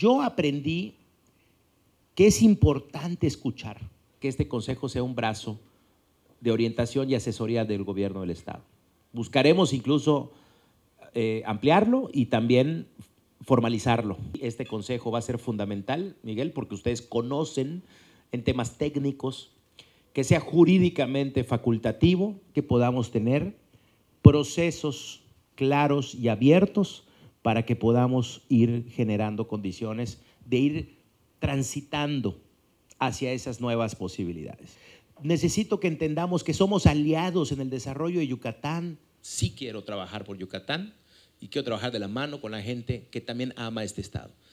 Yo aprendí que es importante escuchar, que este consejo sea un brazo de orientación y asesoría del gobierno del Estado. Buscaremos incluso eh, ampliarlo y también formalizarlo. Este consejo va a ser fundamental, Miguel, porque ustedes conocen en temas técnicos, que sea jurídicamente facultativo, que podamos tener procesos claros y abiertos para que podamos ir generando condiciones de ir transitando hacia esas nuevas posibilidades. Necesito que entendamos que somos aliados en el desarrollo de Yucatán. Sí quiero trabajar por Yucatán y quiero trabajar de la mano con la gente que también ama este estado.